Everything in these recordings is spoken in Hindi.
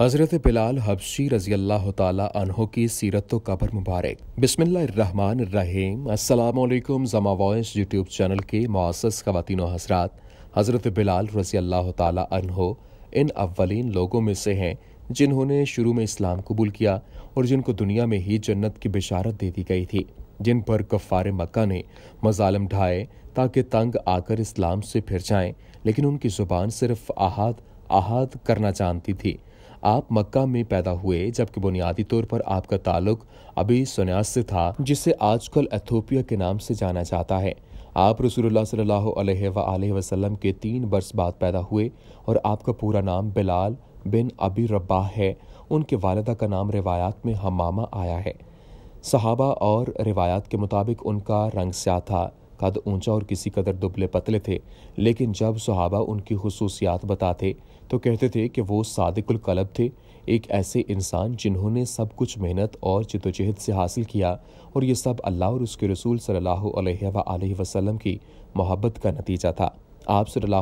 हज़रत बिलाल हबशी रजी अल्लाह तहों की सीरत तो कबर मुबारक बिसमान रहीम असलकम जमा वॉइस यूट्यूब चैनल के मुआस खवतिन हजरात हज़रत बिलाल रजी अल्लाह तहों इन अव्वलिन लोगों में से हैं जिन्होंने शुरू में इस्लाम कबूल किया और जिनको दुनिया में ही जन्नत की बिशारत दे दी गई थी जिन पर गफ़ार मक्का ने मजालम ढाए ताकि तंग आकर इस्लाम से फिर जाएं लेकिन उनकी ज़ुबान सिर्फ आहद आहद करना जानती थी आप मक्का में पैदा हुए जबकि बुनियादी तौर पर आपका ताल्लुक अभी सुन्यास से था जिसे आजकल एथोपिया के नाम से जाना जाता है आप रसूलुल्लाह सल्लल्लाहु अलैहि वसल्लम के तीन वर्ष बाद पैदा हुए और आपका पूरा नाम बिलाल बिन अबी रब्बा है उनके वालदा का नाम रिवायात में हमामा आया है सहाबा और रिवायात के मुताबिक उनका रंग स्या था कद ऊंचा और किसी कदर दुबले पतले थे लेकिन जब सहाबा उनकी खसूसियात बताते तो कहते थे कि वो सादिकुल कलब थे एक ऐसे इंसान जिन्होंने सब कुछ मेहनत और जदोजहद से हासिल किया और ये सब अल्लाह और उसके रसूल सल्ला वसलम की मोहब्बत का नतीजा था आप सल्ला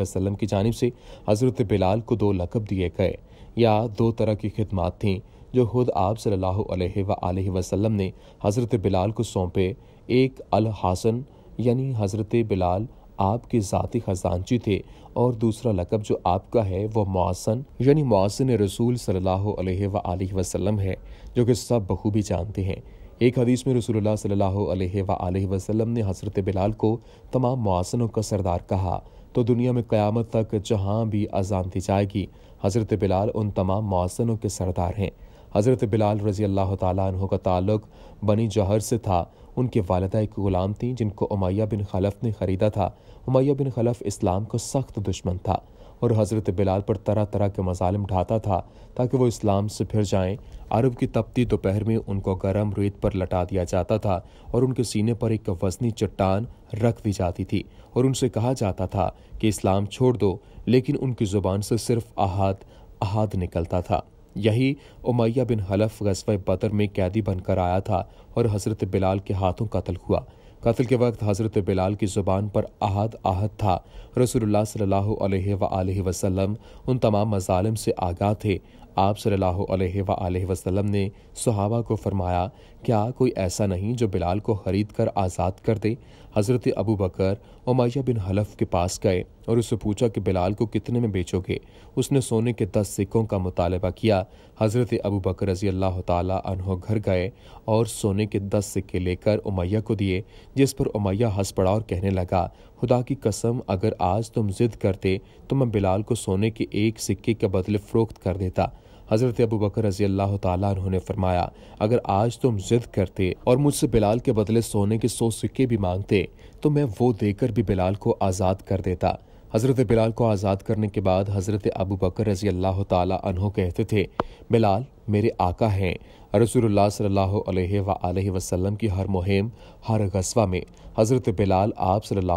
वसलम की जानब से हज़रत बिलाल को दो लकब दिए गए या दो तरह की खिदमत थीं जो खुद आप सल्ला वसलम ने हज़रत बिलाल को सौंपे एक अल हासन यानी हज़रत बिलाल आपके ज़ाती खजानची थे और दूसरा लकब जो आपका है वह मौसन यानी मौसन रसूल सल्लल्लाहु अलैहि वसल्लम है जो कि सब बखूबी जानते हैं एक हदीस में रसूलुल्लाह सल्लल्लाहु अलैहि वसल्लम ने हज़रत बिलाल को तमाम मौसनों का सरदार कहा तो दुनिया में क़यामत तक जहाँ भी अजान दी जाएगी हज़रत बिलाल उन तमाम मौसनों के सरदार हैं हज़रत बिलाल रज़ी अल्लाह तु का ताल्लुक बनी जहर से था उनके वालदा एक ग़ुलाम थी जिनको उमैया बिन खलफ ने ख़रीदा था उमैया बिन खलफ इस्लाम का सख्त दुश्मन था और हज़रत बिलाल पर तरह तरह के मजालम ढाता था ताकि वो इस्लाम से फिर जाएं अरब की तपती दोपहर में उनको गर्म रेत पर लटा दिया जाता था और उनके सीने पर एक वजनी चट्टान रख दी जाती थी और उनसे कहा जाता था कि इस्लाम छोड़ दो लेकिन उनकी ज़ुबान से सिर्फ अहद अहाद निकलता था यही उमैया बिन हलफ गजब बदर में कैदी बनकर आया था और हज़रत बिलाल के हाथों कत्ल हुआ कत्ल के वक्त हज़रत बिलाल की ज़ुबान पर आहद आहद था रसूलुल्लाह सल्लल्लाहु अलैहि वसल्लम उन तमाम मजालिम से आगाह थे आप सल्लल्लाहु वसल्लम ने सहाबा को फरमाया क्या कोई ऐसा नहीं जो बिलाल को खरीद कर आज़ाद कर दे हज़रत अबू बकर उमैया बिन हलफ के पास गए और उससे पूछा कि बिलाल को कितने में बेचोगे उसने सोने के दस सिक्कों का मुतालबा किया हज़रत अबू बकर रजी अल्लाह तहो घर गए और सोने के दस सिक्के लेकर उमैया को दिए जिस पर उमैया हंस पड़ा और कहने लगा खुदा की कसम अगर आज तुम ज़िद करते तो मैं बिलाल को सोने के एक सिक्के के बदले फ़रोख्त कर देता हज़रत अबू बकर रजी अल्लाह ने फरमाया अगर आज तुम जिद करते और मुझसे बिलाल के बदले सोने के सौ सिक्के भी मांगते तो मैं वो देकर भी बिलाल को आज़ाद कर देता हज़रत बिलाल को आज़ाद करने के बाद हज़रत अबू बकर रजी अल्लाह तहों कहते थे बिलाल मेरे आका हैं रसूल सल्लल्लाहु वसम की हर मुहिम हर गस्वा में हज़रत बिलाल आप सल्ला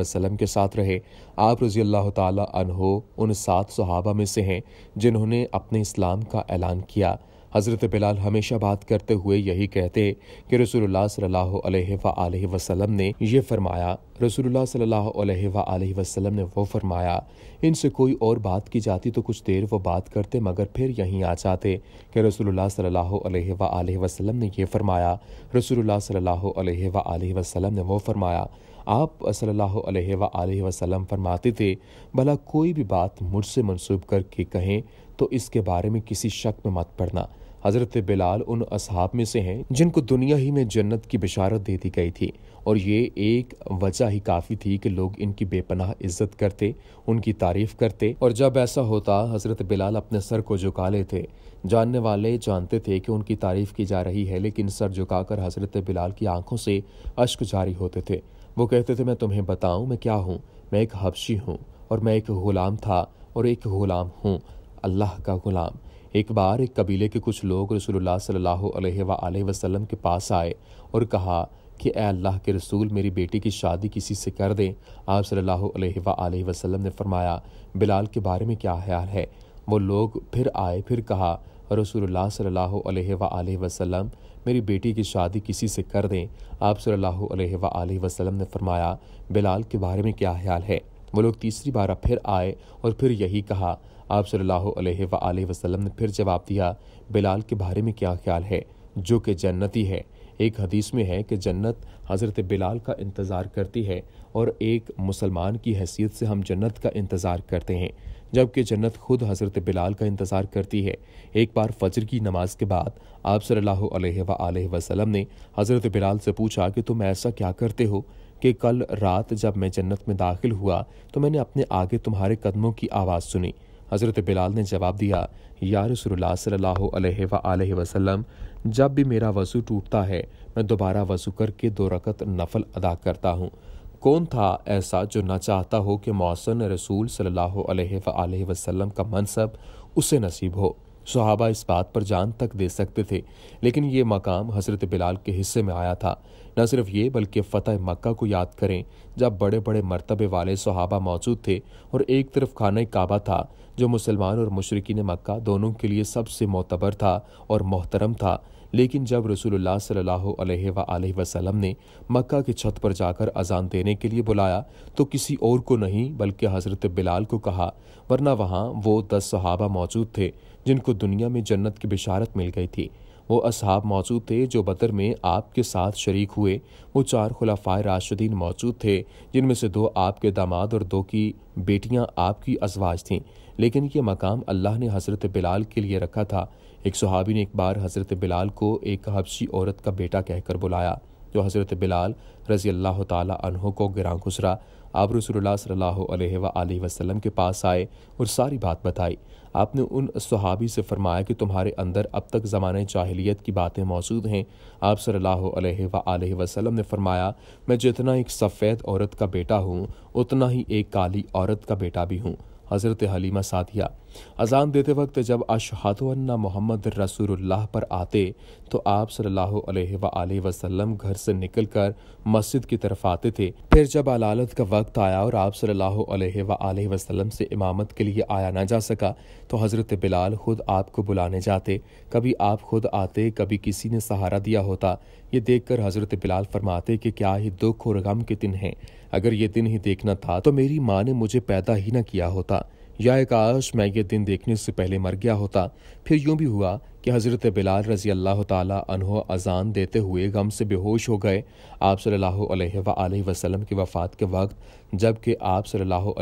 वसलम के साथ रहे आप रजी अल्लाह तहों उन सात सहाबा में से हैं जिन्होंने अपने इस्लाम का ऐलान किया हज़रत बिलाल हमेशा बात करते हुए यही कहते कि रसूलुल्लाह सल्लल्लाहु अलैहि वसल्लम ने यह फरमाया रसूलुल्लाह सल्लल्लाहु अलैहि वसल्लम ने वो फरमाया इनसे कोई और बात की जाती तो कुछ देर वो बात करते मगर फिर यहीं आ जाते कि रसूलुल्लाह सल्लल्लाहु अलैहि वसल्लम ने यह फरमाया रसूलुल्लाह सल्लल्लाहु अलैहि वसल्लम ने वो फरमाया आप सल्लल्लाहु अलैहि वसल्लम फरमाते थे भला कोई भी बात मुझसे मनसूब करके कहें तो इसके बारे में किसी शक में मत पड़ना हज़रत बिलाल उन असहाब में से हैं जिनको दुनिया ही में जन्नत की बिशारत दे दी गई थी और ये एक वजह ही काफ़ी थी कि लोग इनकी बेपनाह इज्जत करते उनकी तारीफ करते और जब ऐसा होता हज़रत बिलाल अपने सर को झुका लेते जानने वाले जानते थे कि उनकी तारीफ की जा रही है लेकिन सर झुकाकर हज़रत बिलाल की आंखों से अश्क जारी होते थे वो कहते थे मैं तुम्हें बताऊं मैं क्या हूँ मैं एक हबशी हूँ और मैं एक गुलाम था और एक गुलाम हूँ अल्लाह का गुलाम एक बार एक कबीले के कुछ लोग रसोल्ला सल्ला वसलम के पास आए और कहा कि ए अल्लाह के रसूल मेरी बेटी की शादी किसी से कर दें आप सल्ला वसलम ने फरमाया बिलाल के बारे में क्या ख्याल है वो लोग फिर आए फिर कहा रसोल्ला सल्ला वसलम मेरी बेटी की शादी किसी से कर दें आप सल्ला वसलम ने फरमाया बिलाल के बारे में क्या ख्याल है वो लोग तीसरी बार फिर आए और फिर यही कहा आप सल्ला वसलम ने फिर जवाब दिया बिलाल के बारे में क्या ख्याल है जो कि जन्नती है एक हदीस में है कि जन्नत हज़रत बिलाल का इंतज़ार करती है और एक मुसलमान की हैसियत से हम जन्नत का इंतज़ार करते हैं जबकि जन्नत खुद हज़रत बिलाल का इंतज़ार करती है एक बार फजर की नमाज के बाद आप सल्ला वसलम ने हज़रत बिलाल से पूछा कि तुम ऐसा क्या करते हो कि कल रात जब मैं जन्नत में दाखिल हुआ तो मैंने अपने आगे तुम्हारे कदमों की आवाज़ सुनी हज़रत बिलाल ने जवाब दिया या रसोल्ला सल्ला वसलम जब भी मेरा वसू टूटता है मैं दोबारा वजू करके दो रकत नफल अदा करता हूँ कौन था ऐसा जो ना चाहता हो कि मौसन रसूल सल्ला वसलम का मनसब उसे नसीब हो सहाबा इस बात पर जान तक दे सकते थे लेकिन ये मकाम हज़रत बिलाल के हिस्से में आया था न सिर्फ ये बल्कि फ़तेह मक्का को याद करें जब बड़े बड़े मरतबे वाले सहाबा मौजूद थे और एक तरफ खाना काबा था जो मुसलमान और मशरकिन मक्का दोनों के लिए सबसे मोतबर था और मोहतरम था लेकिन जब रसूलुल्लाह सल्लल्लाहु अलैहि वसल्लम ने मक्का की छत पर जाकर अजान देने के लिए बुलाया तो किसी और को नहीं बल्कि हज़रत बिलाल को कहा वरना वहाँ वो दस सहाबा मौजूद थे जिनको दुनिया में जन्नत की बिशारत मिल गई थी वो असहाब मौजूद थे जो बदर में आपके साथ शरीक हुए वो चार खुलाफा राशिदीन मौजूद थे जिनमें से दो आपके दामाद और दो की बेटियां आपकी अजवाज थीं लेकिन ये मकाम अल्लाह ने हज़रत बिलाल के लिए रखा था एक सहाबी ने एक बार हज़रत बिलाल को एक हबशी औरत का बेटा कहकर बुलाया जो हज़रत बिलाल रज़ी अल्लाह तहों को गिरा खुसरा आप रसोल्ला वसलम के पास आए और सारी बात बताई आपने उन सहाबी से फरमाया कि तुम्हारे अंदर अब तक ज़माने जाहलीत की बातें मौजूद हैं आप सल्ला वसलम ने फरमाया मैं जितना एक सफ़ेद औरत का बेटा हूँ उतना ही एक काली औरत का बेटा भी हूँ हज़रत हलीमा साथिया अजान देते वक्त जब अशहदन्ना मोहम्मद रसूलुल्लाह पर आते तो आप सल्लल्लाहु अलैहि सल्ला वसल्लम घर से निकलकर मस्जिद की तरफ आते थे फिर जब अलालत का वक्त आया और आप सल्लल्लाहु अलैहि वसल्लम से इमामत के लिए आया ना जा सका तो हज़रत बिलाल खुद आपको बुलाने जाते कभी आप खुद आते कभी किसी ने सहारा दिया होता ये कर हज़रत बिलाल फरमाते कि क्या ही दुख और गम के दिन हैं अगर ये दिन ही देखना था तो मेरी माँ ने मुझे पैदा ही ना किया होता या काश मैं ये दिन देखने से पहले मर गया होता फिर यूं भी हुआ कि हज़रत बिलाल रजी अल्लाह तहो अजान देते हुए गम से बेहोश हो गए आप वसल्लम की वफ़ात के वक्त जबकि आप सल्लल्लाहु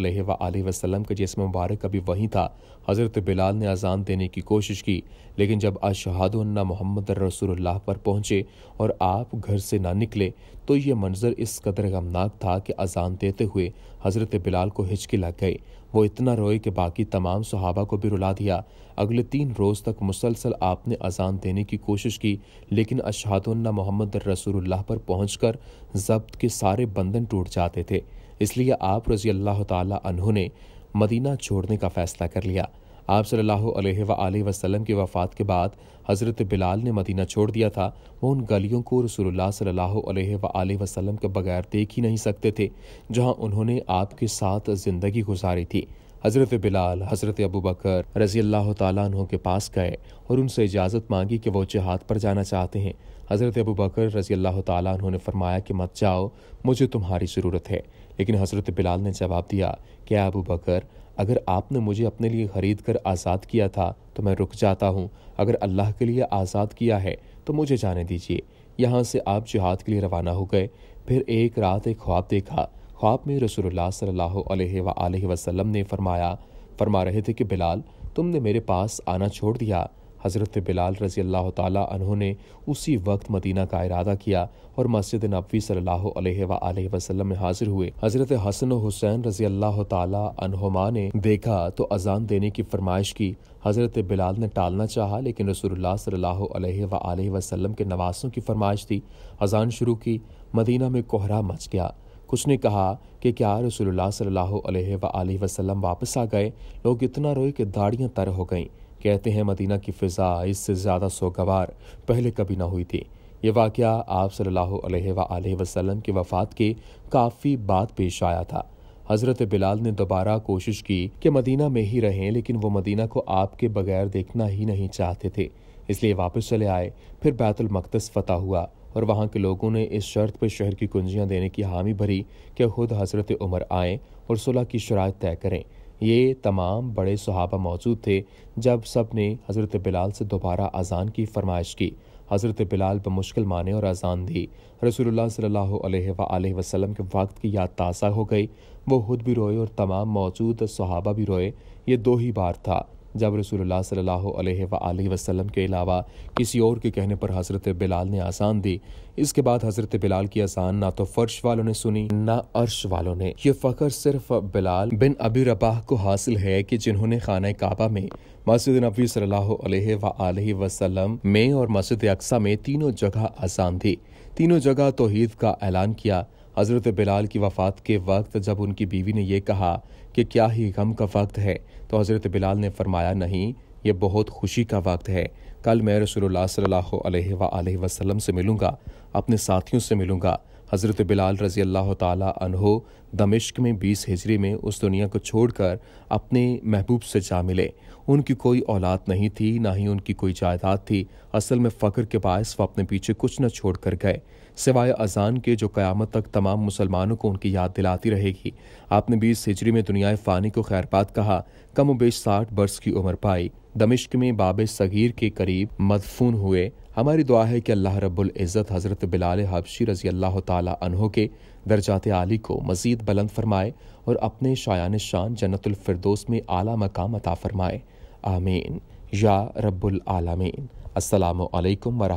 वसल्लम का जिसम मुबारक अभी वहीं था हज़रत बिलाल ने अजान देने की कोशिश की लेकिन जब शहाद मोहम्मद रसूलुल्लाह पर पहुँचे और आप घर से ना निकले तो ये मंजर इस कदर गमनाक था कि अजान देते हुए हज़रत बिलाल को हिचकी लग गई वो इतना रोए कि बाकी तमाम सहाबा को भी रुला दिया अगले तीन रोज़ तक मुसलसल आपने अजान देने की कोशिश की लेकिन अशहादुल्ला मोहम्मद रसूलुल्लाह पर पहुँच कर जब्त के सारे बंधन टूट जाते थे इसलिए आप रजी अल्लाह तहों ने मदीना छोड़ने का फ़ैसला कर लिया आप सल्लल्लाहु अलैहि वसल्लम की वफ़ात के बाद हज़रत बिलाल ने मदीना छोड़ दिया था वो उन गलियों को रसूलुल्लाह सल्लल्लाहु अलैहि वसल्लम के बगैर देख ही नहीं सकते थे जहां उन्होंने आपके साथ ज़िंदगी गुजारी थी हज़रत बिलाल हज़रत अबू बकर रज़ी अल्लाह तु के पास गए और उनसे इजाज़त मांगी कि वह जहाद पर जाना चाहते हैं हज़रत अबू बकर रज़ी अल्लाह तु ने फरमाया कि मत जाओ मुझे तुम्हारी ज़रूरत है लेकिन हज़रत बिलाल ने जवाब दिया क्या अबू बकर अगर आपने मुझे अपने लिए ख़रीद कर आज़ाद किया था तो मैं रुक जाता हूँ अगर अल्लाह के लिए आज़ाद किया है तो मुझे जाने दीजिए यहाँ से आप जिहाद के लिए रवाना हो गए फिर एक रात एक ख्वाब देखा ख्वाब में रसोल्ला सल्ला वसलम ने फरमाया फरमा रहे थे कि बिलाल तुमने मेरे पास आना छोड़ दिया हज़रत बिलाल रज़ी अल्लाह तहों ने उसी वक्त मदीना का इरादा किया और मस्जिद नबी सल्ला वसलम में हाजिर हुए हज़रत हसन हुसैन रज़ी अल्लाह तहुमा ने देखा तो अजान देने की फरमाइश की हज़रत बिलाल ने टालना चाहा लेकिन रसोल्ला सल्ला वसलम के नवासों की फरमाइश थी अजान शुरू की मदीना में कोहरा मच गया कुछ ने कहा कि क्या रसूल सल्ला वसलम वापस आ गए लोग इतना रोए कि दाढ़ियाँ तर हो गईं कहते हैं मदीना की फ़िज़ा इससे ज़्यादा सोगवार पहले कभी ना हुई थी ये वाक़ आप सल्लल्लाहु वसल्लम की वफ़ात के काफ़ी बाद पेश आया था हज़रत बिलाल ने दोबारा कोशिश की कि मदीना में ही रहें लेकिन वो मदीना को आपके बगैर देखना ही नहीं चाहते थे इसलिए वापस चले आए फिर बैतुल मकदस फतह हुआ और वहाँ के लोगों ने इस शर्त पर शहर की कुंजियाँ देने की हामी भरी कि खुद हज़रत उमर आएँ और सुलह की शराय तय करें ये तमाम बड़े सहाबा मौजूद थे जब सब ने हज़रत बिलाल से दोबारा अजान की फरमाइश की हज़रत बिलाल बमुश्किल माने और अजान दी रसूलुल्लाह सल्लल्लाहु अलैहि वसल्लम के वक्त की याद ताज़ा हो गई वो खुद भी रोए और तमाम मौजूद सहाबा भी रोए ये दो ही बार था जब रसूलुल्लाह सल्लल्लाहु अलैहि वसल्लम के अलावा किसी और के कहने पर हज़रत बिलाल ने आसान दी इसके बाद हज़रत बिलाल की आसान ना तो फर्श वालों ने सुनी ना अर्श वालों ने यह फ़ख्र सिर्फ बिलाल बिन अबी रबाह को हासिल है कि जिन्होंने खाना काबा में मस्जिद नबी सल्लल्लाहु वसलम में और मस्जिद अक्सा में तीनों जगह आसान दी तीनों जगह तोहद का ऐलान किया हज़रत बिलाल की वफ़ात के वक्त जब उनकी बीवी ने यह कहा कि क्या ही गम का वक्त है तो हज़रत बिलाल ने फरमाया नहीं ये बहुत खुशी का वक्त है कल मैं रसूल सल्लल्लाहु से मिलूँगा अपने साथियों से मिलूँगा हज़रत बिलाल रज़ी अल्लाह तहो दमिश्क में बीस हिजरी में उस दुनिया को छोड़कर अपने महबूब से जा मिले उनकी कोई औलाद नहीं थी ना ही उनकी कोई जायदाद थी असल में फ़ख्र के बायस वह अपने पीछे कुछ न छोड़ कर गए सिवाय अजान के जो क़यामत तक तमाम मुसलमानों को उनकी याद दिलाती रहेगी आपने बीस सिजरी में दुनिया फ़ानी को खैरपात कहा कम बेश साठ बरस की उम्र पाई दमिश्क में बाब सगीर के करीब मदफून हुए हमारी दुआ है कि अल्लाह रब्बुल इज़्ज़त हज़रत बिलाल हबशी रजी अल्लाह तहों के दर्जात आली को मज़ीद बुलंद फरमाए और अपने शायान शान जन्नतफरदोस में आला मकाम अता फरमाए आमीन या रब्बुल आलमीन अस्सलाम वालेकुम